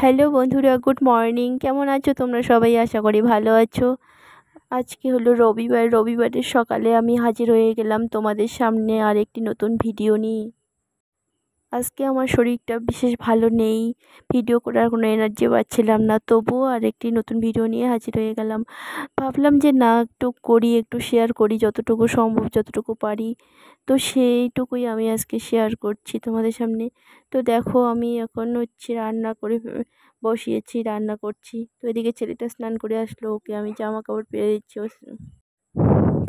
Hello বন্ধুরা good morning কেমন আছো তোমরা সবাই আশা করি ভালো আছো আজকে হলো রবিবার রবিবারের সকালে আমি হাজির হয়ে গেলাম তোমাদের সামনে আর একটি নতুন ভিডিও নিয়ে আজকে আমার শরীরটা বিশেষ ভালো নেই ভিডিও করার কোনো এনার্জি পাচ্ছিলাম না তবুও একটি নতুন ভিডিও নিয়ে হাজির হয়ে গেলাম ভাবলাম যে না একটু করি একটু শেয়ার করি যতটুকু সম্ভব যতটুকু পারি তো সেইটুকুই আমি আজকে শেয়ার করছি তোমাদের সামনে তো দেখো আমি এখন হচ্ছে রান্না করে বসিয়েছি রান্না করছি তো এদিকে ছেলেটা স্নান করে আসলো ওকে আমি জামা কাপড় পেরে দিচ্ছি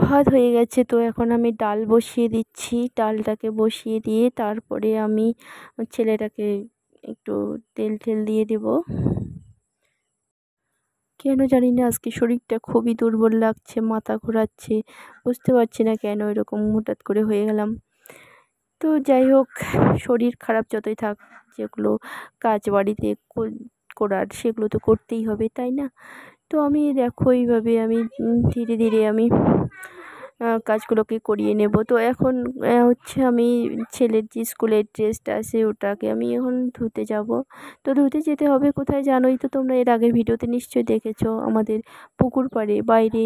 ভাত হয়ে গেছে তো এখন আমি ডাল বসিয়ে দিচ্ছি ডালটাকে বসিয়ে দিয়ে তারপরে আমি ছেলেটাকে একটু তেল ঠেল দিয়ে দেব কেন জানি না আজকে শরীরটা খুবই দুর্বল লাগছে মাথা ঘোরাচ্ছে বুঝতে পারছি না কেন এরকম হঠাৎ করে হয়ে গেলাম তো যাই হোক শরীর খারাপ যতই থাক যেগুলো কাজ বাড়িতে করার সেগুলো তো করতেই হবে তাই না তো আমি দেখো এইভাবে আমি ধীরে ধীরে আমি কাজগুলোকে করিয়ে নেব তো এখন হচ্ছে আমি ছেলের যে স্কুলের ড্রেসটা আছে ওটাকে আমি এখন ধুতে যাব তো ধুতে যেতে হবে কোথায় জানোই তো তোমরা এর আগের ভিডিওতে নিশ্চয়ই দেখেছো আমাদের পুকুর পাড়ে বাইরে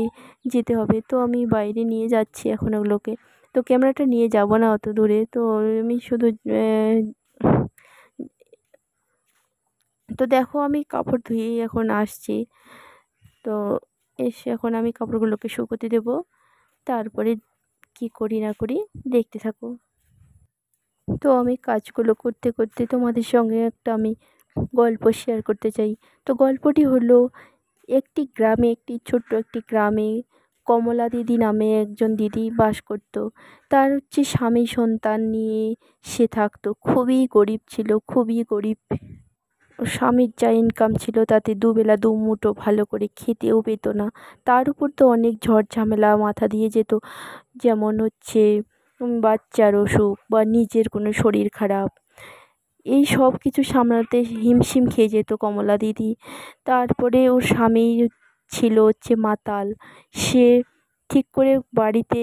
যেতে হবে তো আমি বাইরে নিয়ে যাচ্ছি এখন ওগুলোকে তো ক্যামেরাটা নিয়ে যাব না অত দূরে তো আমি শুধু তো দেখো আমি কাপড় ধুয়ে এখন আসছি তো এসে এখন আমি কাপড়গুলোকে শুকোতে দেব তারপরে কি করি না করি দেখতে থাকো তো আমি কাজগুলো করতে করতে তোমাদের সঙ্গে একটা আমি গল্প শেয়ার করতে চাই তো গল্পটি হলো একটি গ্রামে একটি ছোট্ট একটি গ্রামে কমলা দিদি নামে একজন দিদি বাস করত তার হচ্ছে স্বামী সন্তান নিয়ে সে থাকতো খুবই গরিব ছিল খুবই গরিব স্বামীর যা ইনকাম ছিল তাতে দুবেলা দুমুঠো ভালো করে খেতেও পেত না তার উপর তো অনেক ঝড় ঝামেলা মাথা দিয়ে যেত যেমন হচ্ছে বাচ্চার অসুখ বা নিজের কোনো শরীর খারাপ এই সব কিছু সামলাতে হিমশিম খেয়ে যেত কমলা দিদি তারপরে ওর স্বামী ছিল হচ্ছে মাতাল সে ঠিক করে বাড়িতে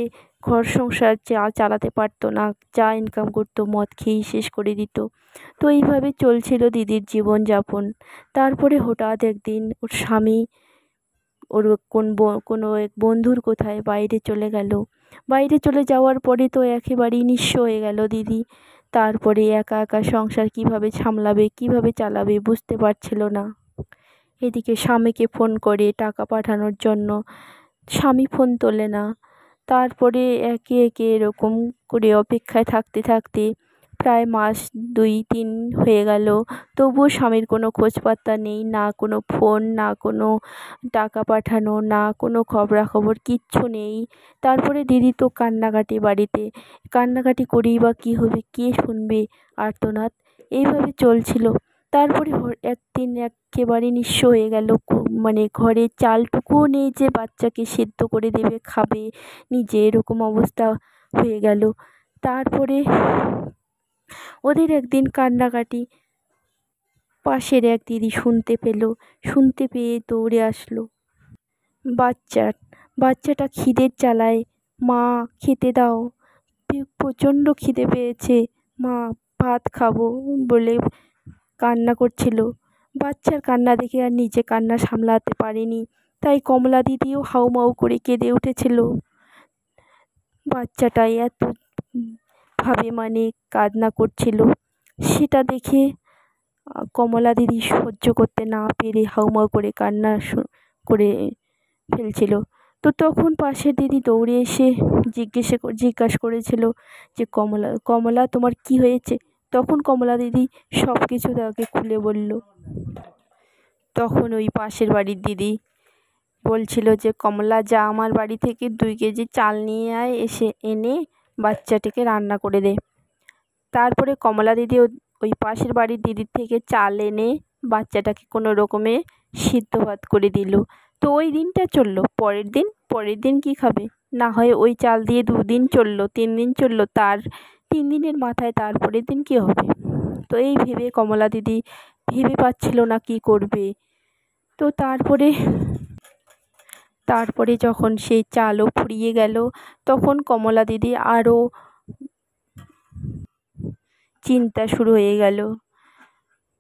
ঘর সংসার যা চালাতে পারতো না যা ইনকাম করতো মদ খেয়েই শেষ করে দিত তো এইভাবে চলছিল দিদির জীবনযাপন তারপরে হঠাৎ একদিন ওর স্বামী ওর কোন কোনো এক বন্ধুর কোথায় বাইরে চলে গেল বাইরে চলে যাওয়ার পরে তো একেবারেই নিঃস্ব হয়ে গেল দিদি তারপরে একা একা সংসার কিভাবে সামলাবে কিভাবে চালাবে বুঝতে পারছিল না এদিকে স্বামীকে ফোন করে টাকা পাঠানোর জন্য স্বামী ফোন তোলে না তারপরে একে একে এরকম করে অপেক্ষায় থাকতে থাকতে প্রায় মাস দুই তিন হয়ে গেল তবুও স্বামীর কোনো খোঁজ পাত্তা নেই না কোনো ফোন না কোনো টাকা পাঠানো না কোনো খবরাখবর কিচ্ছু নেই তারপরে দিদি তো কান্নাকাটি বাড়িতে কান্নাকাটি করেই বা কী হবে কে শুনবে আর্তনাদ এইভাবে চলছিল তারপরে একদিন একেবারে নিঃস্ব হয়ে গেল মানে ঘরে চালটুকুও নেই যে বাচ্চাকে সেদ্ধ করে দেবে খাবে নিজে এরকম অবস্থা হয়ে গেল তারপরে ওদের একদিন কান্নাকাটি পাশের এক দিদি শুনতে পেল শুনতে পেয়ে দৌড়ে আসলো বাচ্চার বাচ্চাটা খিদের চালায় মা খেতে দাও প্রচণ্ড খিদে পেয়েছে মা ভাত খাবো বলে কান্না করছিল বাচ্চার কান্না দেখে আর নিজে কান্না সামলাতে পারেনি তাই কমলা দিদিও হাউমাউ করে কেঁদে উঠেছিল বাচ্চাটা এত ভাবে মানে কান্না করছিল সেটা দেখে কমলা দিদি সহ্য করতে না পেরে হাউমাউ করে কান্না করে ফেলছিল তো তখন পাশের দিদি দৌড়ে এসে জিজ্ঞেসে জিজ্ঞাসা করেছিল যে কমলা কমলা তোমার কি হয়েছে তখন কমলা দিদি সব কিছু তাকে খুলে বলল তখন ওই পাশের বাড়ির দিদি বলছিল যে কমলা যা আমার বাড়ি থেকে দুই কেজি চাল নিয়ে আয় এসে এনে বাচ্চাটিকে রান্না করে দে তারপরে কমলা দিদি ওই পাশের বাড়ির দিদির থেকে চাল এনে বাচ্চাটাকে কোনো রকমে সিদ্ধ ভাত করে দিল তো ওই দিনটা চললো পরের দিন পরের দিন কি খাবে না হয় ওই চাল দিয়ে দুদিন চললো তিন দিন চললো তার তিন দিনের মাথায় তারপরের দিন কী হবে তো এই ভেবে কমলা দিদি ভেবে পাচ্ছিল না কী করবে তো তারপরে তারপরে যখন সেই চালও ফুরিয়ে গেল তখন কমলা দিদি আরও চিন্তা শুরু হয়ে গেল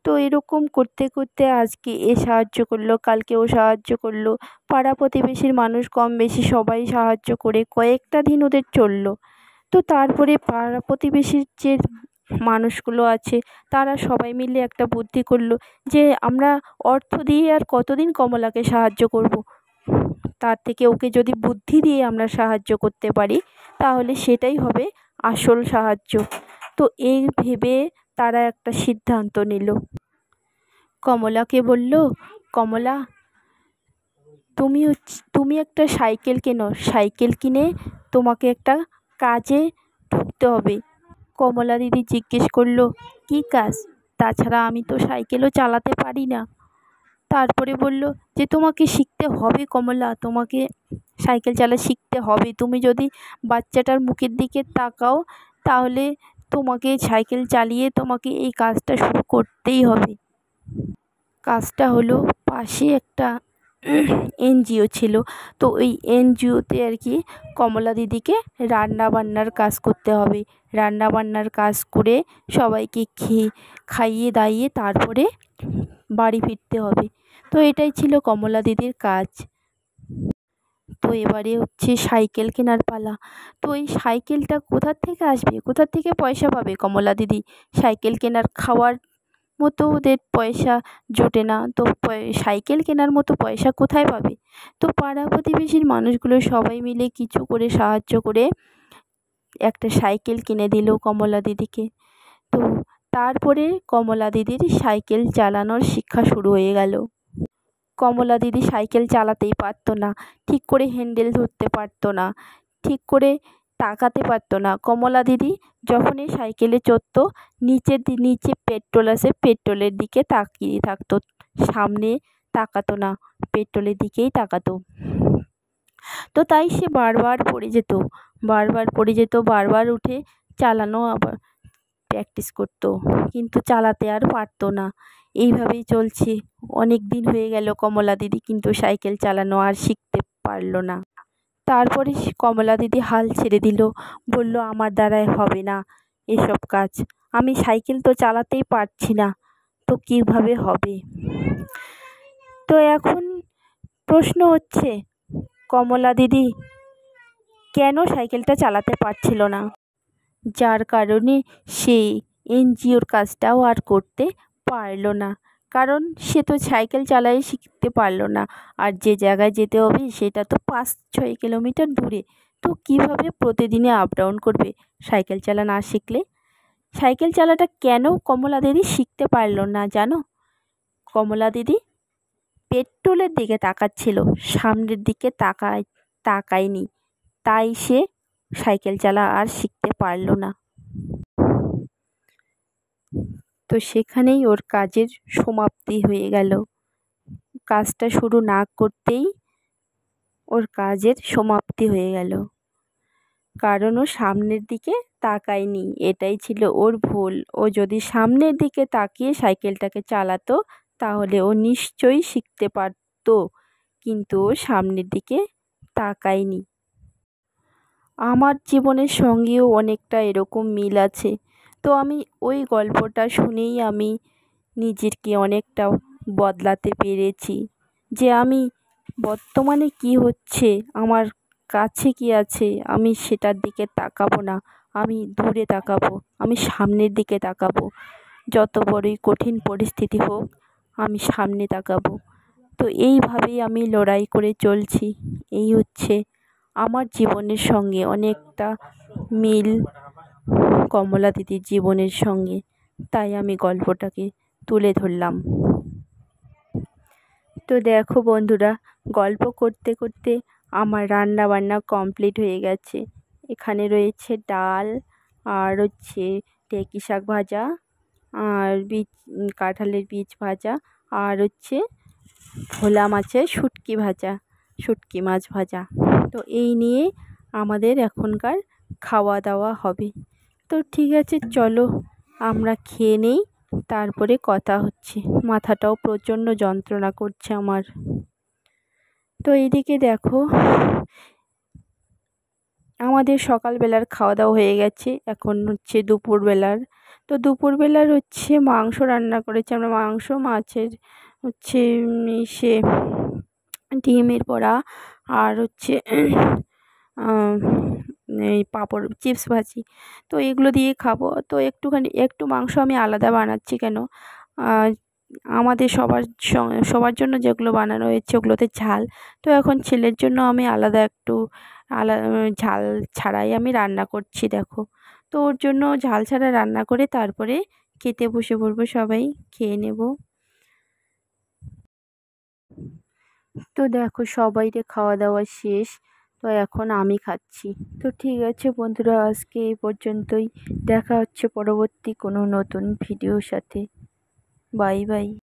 তো এরকম করতে করতে আজকে এ সাহায্য করলো কালকে ও সাহায্য করলো পাড়া প্রতিবেশীর মানুষ কম বেশি সবাই সাহায্য করে কয়েকটা দিন ওদের চললো তো তারপরে পাড়া প্রতিবেশীর যে মানুষগুলো আছে তারা সবাই মিলে একটা বুদ্ধি করলো যে আমরা অর্থ দিয়ে আর কতদিন কমলাকে সাহায্য করব। তার থেকে ওকে যদি বুদ্ধি দিয়ে আমরা সাহায্য করতে পারি তাহলে সেটাই হবে আসল সাহায্য তো এই ভেবে তারা একটা সিদ্ধান্ত নিল কমলাকে বলল কমলা তুমি তুমি একটা সাইকেল কেনো সাইকেল কিনে তোমাকে একটা কাজে ঢুকতে হবে কমলা দিদি জিজ্ঞেস করল কী কাজ তাছাড়া আমি তো সাইকেলও চালাতে পারি না তারপরে বলল যে তোমাকে শিখতে হবে কমলা তোমাকে সাইকেল চালা শিখতে হবে তুমি যদি বাচ্চাটার মুখের দিকে তাকাও তাহলে তোমাকে সাইকেল চালিয়ে তোমাকে এই কাজটা শুরু করতেই হবে কাজটা হলো পাশে একটা এনজিও ছিল তো ওই এনজিওতে আর কি কমলা দিদিকে রান্নাবান্নার কাজ করতে হবে রান্নাবান্নার কাজ করে সবাইকে খেয়ে খাইয়ে দাইয়ে তারপরে বাড়ি ফিরতে হবে তো এটাই ছিল কমলা দিদির কাজ তো এবারে হচ্ছে সাইকেল কেনার পালা তো এই সাইকেলটা কোথার থেকে আসবে কোথার থেকে পয়সা পাবে কমলা দিদি সাইকেল কেনার খাওয়ার মতো ওদের পয়সা জোটে না তো সাইকেল কেনার মতো পয়সা কোথায় পাবে তো পাড়া প্রতিবেশীর মানুষগুলো সবাই মিলে কিছু করে সাহায্য করে একটা সাইকেল কিনে দিল কমলা দিদিকে তো তারপরে কমলা দিদির সাইকেল চালানোর শিক্ষা শুরু হয়ে গেল কমলা দিদি সাইকেল চালাতেই পারতো না ঠিক করে হ্যান্ডেল ধরতে পারতো না ঠিক করে তাকাতে পারত না কমলা দিদি যখনই সাইকেলে চড়তো নিচে নিচে পেট্রোল আসে পেট্রোলের দিকে তাকিয়ে থাকতো সামনে তাকাতো না পেট্রোলের দিকেই তাকাতো তো তাই সে বারবার পড়ে যেত বারবার পড়ে যেত বারবার উঠে চালানো আবার প্র্যাকটিস করতো কিন্তু চালাতে আর পারতো না এইভাবেই চলছে অনেক দিন হয়ে গেল কমলা দিদি কিন্তু সাইকেল চালানো আর শিখতে পারলো না তারপরে কমলা দিদি হাল ছেড়ে দিল বলল আমার দ্বারায় হবে না এসব কাজ আমি সাইকেল তো চালাতেই পারছি না তো কীভাবে হবে তো এখন প্রশ্ন হচ্ছে কমলা দিদি কেন সাইকেলটা চালাতে পারছিল না যার কারণে সে এনজিওর কাজটাও আর করতে পারল না কারণ সে তো সাইকেল চালাই শিখতে পারলো না আর যে জায়গায় যেতে হবে সেটা তো পাঁচ ছয় কিলোমিটার দূরে তো কিভাবে প্রতিদিনে আপ ডাউন করবে সাইকেল চালা না শিখলে সাইকেল চালাটা কেন কমলা দিদি শিখতে পারল না জানো কমলা দিদি পেট্রোলের দিকে তাকাচ্ছিল সামনের দিকে তাকায় তাকায়নি তাই সে সাইকেল চালা আর শিখতে পারল না তো সেখানেই ওর কাজের সমাপ্তি হয়ে গেল কাজটা শুরু না করতেই ওর কাজের সমাপ্তি হয়ে গেল কারণ ও সামনের দিকে তাকায়নি এটাই ছিল ওর ভুল ও যদি সামনের দিকে তাকিয়ে সাইকেলটাকে চালাতো তাহলে ও নিশ্চয়ই শিখতে পারত কিন্তু ও সামনের দিকে তাকায়নি আমার জীবনের সঙ্গেও অনেকটা এরকম মিল আছে তো আমি ওই গল্পটা শুনেই আমি নিজেকে অনেকটা বদলাতে পেরেছি যে আমি বর্তমানে কি হচ্ছে আমার কাছে কি আছে আমি সেটার দিকে তাকাবো না আমি দূরে তাকাবো আমি সামনের দিকে তাকাবো যত বড়ই কঠিন পরিস্থিতি হোক আমি সামনে তাকাবো তো এইভাবেই আমি লড়াই করে চলছি এই হচ্ছে আমার জীবনের সঙ্গে অনেকটা মিল কমলা দিদির জীবনের সঙ্গে তাই আমি গল্পটাকে তুলে ধরলাম তো দেখো বন্ধুরা গল্প করতে করতে আমার রান্না বান্না কমপ্লিট হয়ে গেছে এখানে রয়েছে ডাল আর হচ্ছে টেকি শাক ভাজা আর বীজ কাঁঠালের বীজ ভাজা আর হচ্ছে ভোলা মাছের শুটকি ভাজা শুটকি মাছ ভাজা তো এই নিয়ে আমাদের এখনকার খাওয়া দাওয়া হবে তো ঠিক আছে চলো আমরা খেয়ে নেই তারপরে কথা হচ্ছে মাথাটাও প্রচণ্ড যন্ত্রণা করছে আমার তো এইদিকে দেখো আমাদের সকালবেলার খাওয়া দাওয়া হয়ে গেছে এখন হচ্ছে দুপুরবেলার তো দুপুরবেলার হচ্ছে মাংস রান্না করেছি আমরা মাংস মাছের হচ্ছে সে ডিমের পড়া আর হচ্ছে এই পাঁপড় চিপস ভাজি তো এগুলো দিয়ে খাবো তো একটুখানি একটু মাংস আমি আলাদা বানাচ্ছি কেন আমাদের সবার সবার জন্য যেগুলো বানানো হয়েছে ওগুলোতে ঝাল তো এখন ছেলের জন্য আমি আলাদা একটু আলাদা ঝাল ছাড়াই আমি রান্না করছি দেখো তো ওর জন্য ঝাল ছাড়া রান্না করে তারপরে খেতে বসে পড়বো সবাই খেয়ে নেব তো দেখো সবাইরে খাওয়া দাওয়া শেষ তো এখন আমি খাচ্ছি তো ঠিক আছে বন্ধুরা আজকে এই পর্যন্তই দেখা হচ্ছে পরবর্তী কোনো নতুন ভিডিওর সাথে বাই বাই